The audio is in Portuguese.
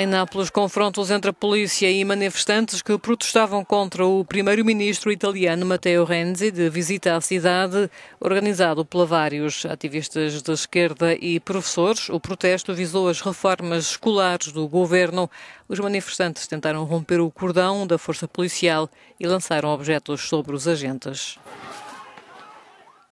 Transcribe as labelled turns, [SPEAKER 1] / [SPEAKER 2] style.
[SPEAKER 1] Em Nápoles, confrontos entre a polícia e manifestantes que protestavam contra o primeiro-ministro italiano Matteo Renzi de visita à cidade, organizado por vários ativistas da esquerda e professores. O protesto visou as reformas escolares do governo. Os manifestantes tentaram romper o cordão da força policial e lançaram objetos sobre os agentes.